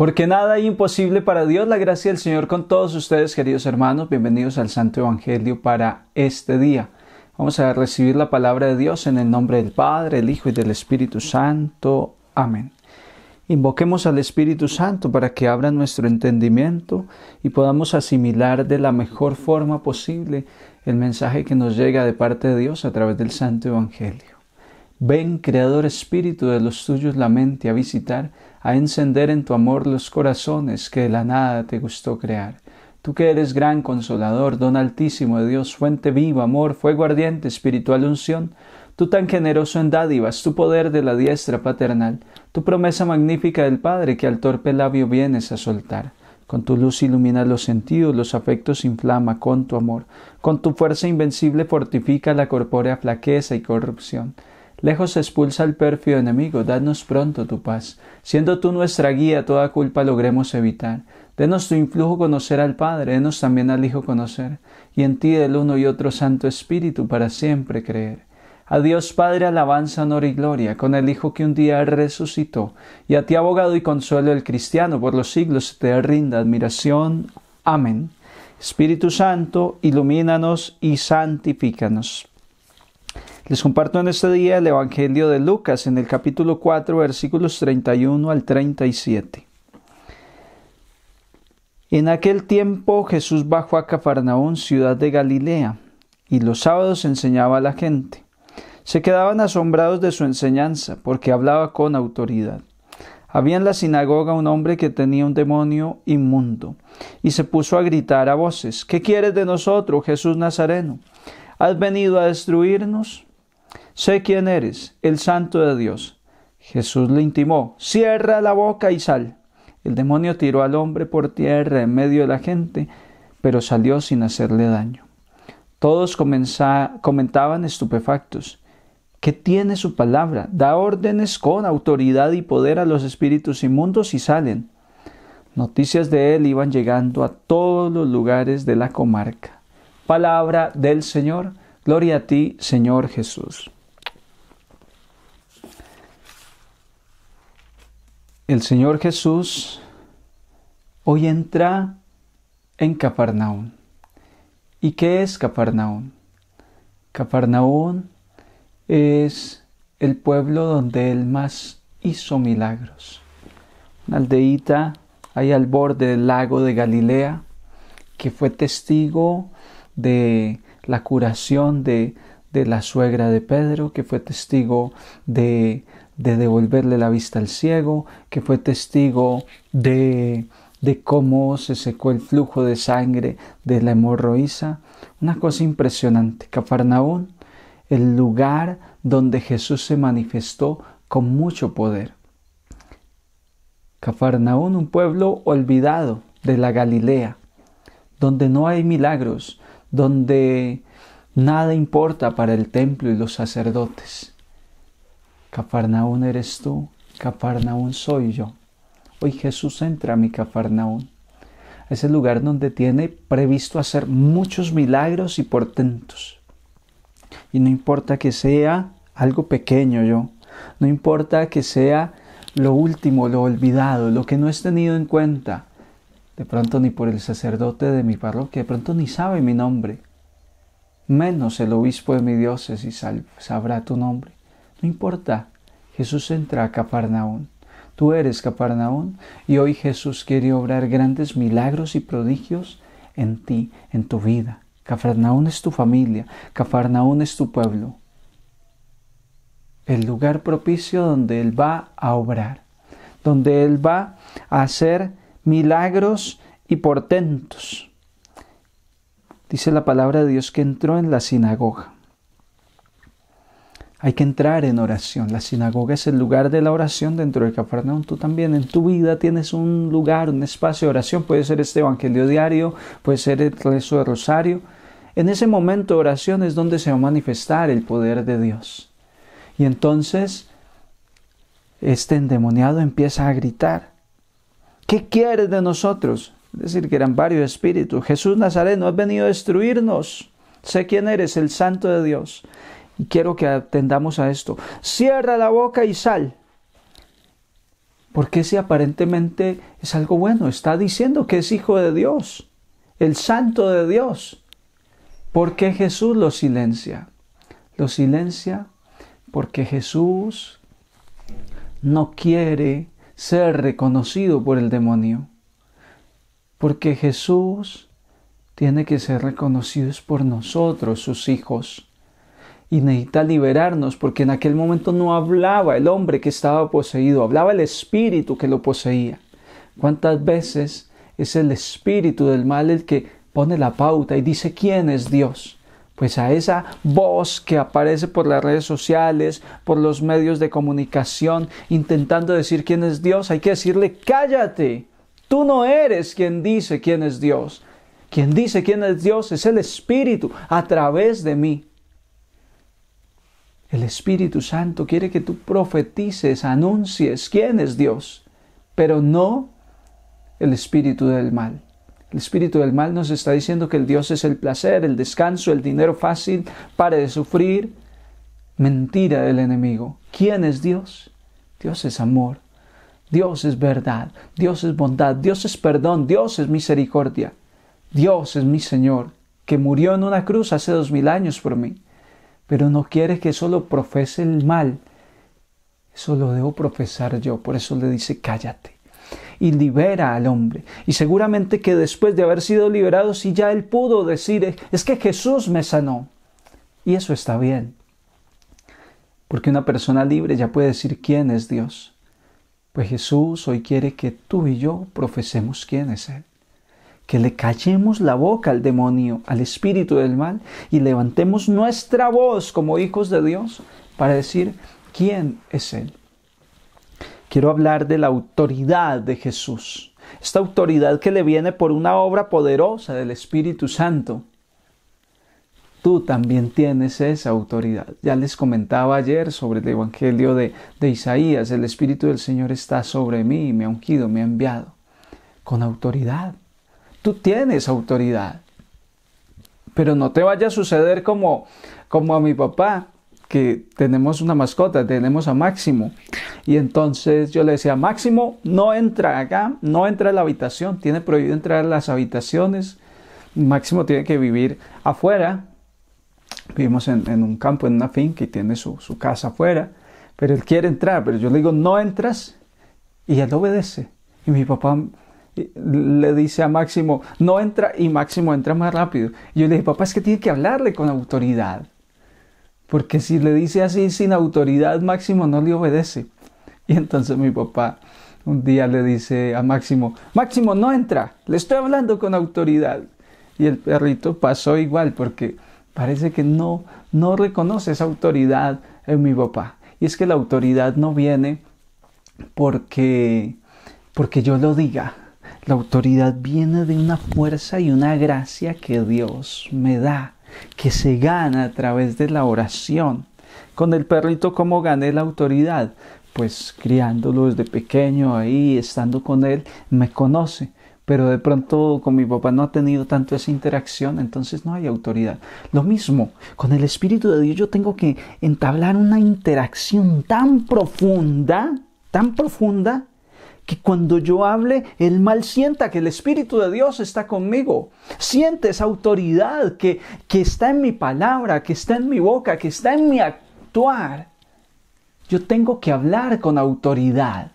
Porque nada es imposible para Dios. La gracia del Señor con todos ustedes, queridos hermanos. Bienvenidos al Santo Evangelio para este día. Vamos a recibir la palabra de Dios en el nombre del Padre, el Hijo y del Espíritu Santo. Amén. Invoquemos al Espíritu Santo para que abra nuestro entendimiento y podamos asimilar de la mejor forma posible el mensaje que nos llega de parte de Dios a través del Santo Evangelio. Ven, Creador Espíritu de los tuyos, la mente a visitar, a encender en tu amor los corazones que de la nada te gustó crear. Tú que eres gran consolador, don altísimo de Dios, fuente viva, amor, fuego ardiente, espiritual unción, tú tan generoso en dádivas, tu poder de la diestra paternal, tu promesa magnífica del Padre que al torpe labio vienes a soltar. Con tu luz ilumina los sentidos, los afectos inflama con tu amor. Con tu fuerza invencible fortifica la corpórea flaqueza y corrupción. Lejos expulsa al pérfido enemigo, danos pronto tu paz. Siendo tú nuestra guía, toda culpa logremos evitar. Denos tu influjo conocer al Padre, denos también al Hijo conocer, y en ti del uno y otro Santo Espíritu para siempre creer. A Dios Padre alabanza, honor y gloria, con el Hijo que un día resucitó, y a ti abogado y consuelo el cristiano, por los siglos te rinda admiración. Amén. Espíritu Santo, ilumínanos y santifícanos. Les comparto en este día el Evangelio de Lucas en el capítulo 4 versículos 31 al 37. En aquel tiempo Jesús bajó a Cafarnaún, ciudad de Galilea, y los sábados enseñaba a la gente. Se quedaban asombrados de su enseñanza, porque hablaba con autoridad. Había en la sinagoga un hombre que tenía un demonio inmundo, y se puso a gritar a voces, ¿Qué quieres de nosotros, Jesús Nazareno? ¿Has venido a destruirnos? Sé quién eres, el santo de Dios. Jesús le intimó, cierra la boca y sal. El demonio tiró al hombre por tierra en medio de la gente, pero salió sin hacerle daño. Todos comentaban estupefactos. ¿Qué tiene su palabra? Da órdenes con autoridad y poder a los espíritus inmundos y salen. Noticias de él iban llegando a todos los lugares de la comarca. Palabra del Señor. Gloria a ti, Señor Jesús. El Señor Jesús hoy entra en Capernaum. ¿Y qué es Capernaum? Capernaum es el pueblo donde Él más hizo milagros. Una aldeíta ahí al borde del lago de Galilea que fue testigo de la curación de, la suegra de Pedro, que fue testigo de, de devolverle la vista al ciego, que fue testigo de, de cómo se secó el flujo de sangre de la hemorroísa. Una cosa impresionante. Cafarnaún, el lugar donde Jesús se manifestó con mucho poder. Cafarnaún, un pueblo olvidado de la Galilea, donde no hay milagros, donde nada importa para el templo y los sacerdotes. Cafarnaún eres tú, Cafarnaún soy yo. Hoy Jesús entra a mi Cafarnaún. Es el lugar donde tiene previsto hacer muchos milagros y portentos. Y no importa que sea algo pequeño yo, no importa que sea lo último, lo olvidado, lo que no es tenido en cuenta, de pronto ni por el sacerdote de mi parroquia, de pronto ni sabe mi nombre, menos el obispo de mi diócesis sabrá tu nombre. No importa, Jesús entra a Capernaum. Tú eres Capernaum y hoy Jesús quiere obrar grandes milagros y prodigios en ti, en tu vida. Cafarnaún es tu familia, Cafarnaún es tu pueblo. El lugar propicio donde Él va a obrar, donde Él va a hacer milagros y portentos. Dice la palabra de Dios que entró en la sinagoga. Hay que entrar en oración. La sinagoga es el lugar de la oración dentro de Capernaum. Tú también en tu vida tienes un lugar, un espacio de oración. Puede ser este Evangelio diario, puede ser el rezo de Rosario. En ese momento oración es donde se va a manifestar el poder de Dios. Y entonces este endemoniado empieza a gritar ¿qué quieres de nosotros? Es decir, que eran varios espíritus. Jesús Nazareno, ha venido a destruirnos. Sé quién eres, el santo de Dios. Y quiero que atendamos a esto. Cierra la boca y sal. Porque si aparentemente es algo bueno, está diciendo que es hijo de Dios, el santo de Dios. ¿Por qué Jesús lo silencia? Lo silencia porque Jesús no quiere ser reconocido por el demonio. Porque Jesús tiene que ser reconocido por nosotros, sus hijos. Y necesita liberarnos porque en aquel momento no hablaba el hombre que estaba poseído, hablaba el espíritu que lo poseía. ¿Cuántas veces es el espíritu del mal el que pone la pauta y dice quién es Dios? pues a esa voz que aparece por las redes sociales, por los medios de comunicación, intentando decir quién es Dios, hay que decirle, cállate, tú no eres quien dice quién es Dios. Quien dice quién es Dios es el Espíritu a través de mí. El Espíritu Santo quiere que tú profetices, anuncies quién es Dios, pero no el espíritu del mal. El espíritu del mal nos está diciendo que el Dios es el placer, el descanso, el dinero fácil, pare de sufrir. Mentira del enemigo. ¿Quién es Dios? Dios es amor. Dios es verdad. Dios es bondad. Dios es perdón. Dios es misericordia. Dios es mi Señor, que murió en una cruz hace dos mil años por mí. Pero no quiere que solo profese el mal. Eso lo debo profesar yo. Por eso le dice, cállate y libera al hombre. Y seguramente que después de haber sido liberado, si ya él pudo decir, es que Jesús me sanó. Y eso está bien. Porque una persona libre ya puede decir quién es Dios. Pues Jesús hoy quiere que tú y yo profesemos quién es Él. Que le callemos la boca al demonio, al espíritu del mal, y levantemos nuestra voz como hijos de Dios para decir quién es Él quiero hablar de la autoridad de Jesús. Esta autoridad que le viene por una obra poderosa del Espíritu Santo. Tú también tienes esa autoridad. Ya les comentaba ayer sobre el Evangelio de, de Isaías. El Espíritu del Señor está sobre mí, me ha ungido, me ha enviado. Con autoridad. Tú tienes autoridad. Pero no te vaya a suceder como, como a mi papá, que tenemos una mascota, tenemos a Máximo. Y entonces yo le decía, Máximo, no entra acá, no entra a la habitación, tiene prohibido entrar a las habitaciones. Máximo tiene que vivir afuera. Vivimos en, un campo, en una finca y tiene su, su casa afuera. Pero él quiere entrar, pero yo le digo, no entras. Y él obedece. Y mi papá eh, le dice a Máximo, no entra, y Máximo entra más rápido. Y yo le dije, papá, es que tiene que hablarle con autoridad porque si le dice así sin autoridad, Máximo no le obedece. Y entonces mi papá un día le dice a Máximo, Máximo no entra, le estoy hablando con autoridad. Y el perrito pasó igual porque parece que no, no reconoce esa autoridad en mi papá. Y es que la autoridad no viene porque, porque yo lo diga. La autoridad viene de una fuerza y una gracia que Dios me da que se gana a través de la oración. Con el perrito, ¿cómo gané la autoridad? Pues criándolo desde pequeño ahí, estando con él, me conoce. Pero de pronto con mi papá no ha tenido tanto esa interacción, entonces no hay autoridad. Lo mismo, con el Espíritu de Dios yo tengo que entablar una interacción tan profunda, tan profunda, que cuando yo hable, el mal sienta que el Espíritu de Dios está conmigo. Siente esa autoridad que, que está en mi palabra, que está en mi boca, que está en mi actuar. Yo tengo que hablar con autoridad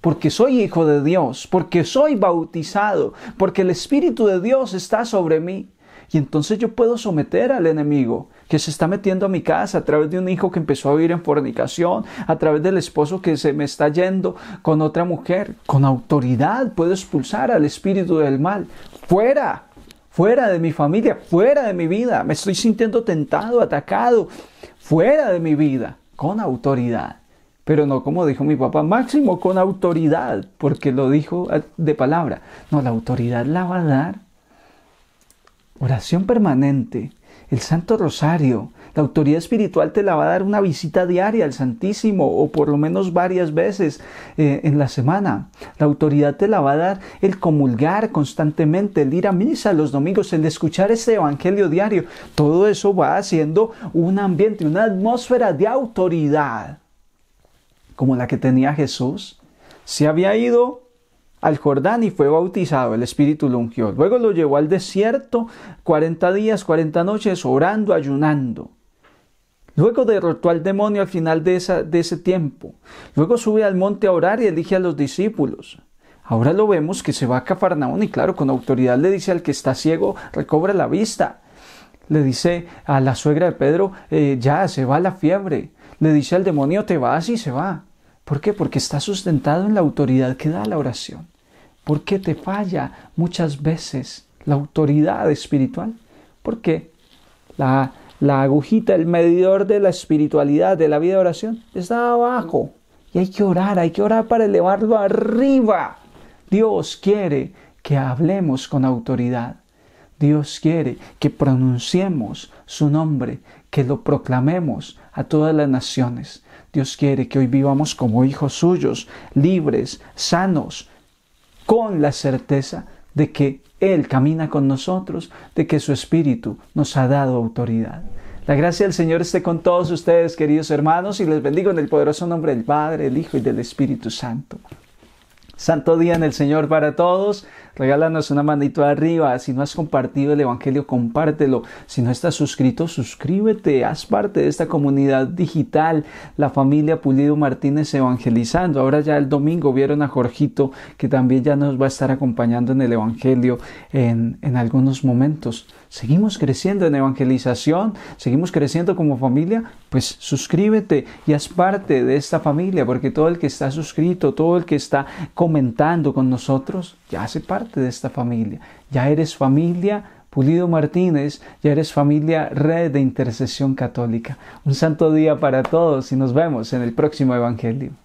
porque soy hijo de Dios, porque soy bautizado, porque el Espíritu de Dios está sobre mí. Y entonces yo puedo someter al enemigo que se está metiendo a mi casa a través de un hijo que empezó a vivir en fornicación, a través del esposo que se me está yendo con otra mujer. Con autoridad puedo expulsar al espíritu del mal. Fuera, fuera de mi familia, fuera de mi vida. Me estoy sintiendo tentado, atacado, fuera de mi vida, con autoridad. Pero no como dijo mi papá, máximo con autoridad, porque lo dijo eh, de palabra. No, la autoridad la va a dar Oración permanente, el Santo Rosario, la autoridad espiritual te la va a dar una visita diaria al Santísimo o por lo menos varias veces eh, en la semana. La autoridad te la va a dar el comulgar constantemente, el ir a misa los domingos, el escuchar ese Evangelio diario. Todo eso va haciendo un ambiente, una atmósfera de autoridad como la que tenía Jesús. Se había ido al Jordán y fue bautizado, el Espíritu lo ungió. Luego lo llevó al desierto 40 días, 40 noches, orando, ayunando. Luego derrotó al demonio al final de, ese tiempo. Luego sube al monte a orar y elige a los discípulos. Ahora lo vemos que se va a Cafarnaón y claro, con autoridad le dice al que está ciego, recobra la vista. Le dice a la suegra de Pedro, eh, ya se va la fiebre. Le dice al demonio, te vas y se va. ¿Por qué? Porque está sustentado en la autoridad que da la oración. ¿Por qué te falla muchas veces la autoridad espiritual? Porque la, la agujita, el medidor de la espiritualidad, de la vida de oración, está abajo. Y hay que orar, hay que orar para elevarlo arriba. Dios quiere que hablemos con autoridad. Dios quiere que pronunciemos su nombre, que lo proclamemos a todas las naciones. Dios quiere que hoy vivamos como hijos suyos, libres, sanos, con la certeza de que Él camina con nosotros, de que su Espíritu nos ha dado autoridad. La gracia del Señor esté con todos ustedes, queridos hermanos, y les bendigo en el poderoso nombre del Padre, del Hijo y del Espíritu Santo. Santo día en el Señor para todos. Regálanos una manito arriba. Si no has compartido el Evangelio, compártelo. Si no estás suscrito, suscríbete. Haz parte de esta comunidad digital, la familia Pulido Martínez Evangelizando. Ahora ya el domingo vieron a Jorgito, que también ya nos va a estar acompañando en el Evangelio en, en algunos momentos seguimos creciendo en evangelización, seguimos creciendo como familia, pues suscríbete y haz parte de esta familia, porque todo el que está suscrito, todo el que está comentando con nosotros, ya hace parte de esta familia. Ya eres familia Pulido Martínez, ya eres familia Red de Intercesión Católica. Un santo día para todos y nos vemos en el próximo Evangelio.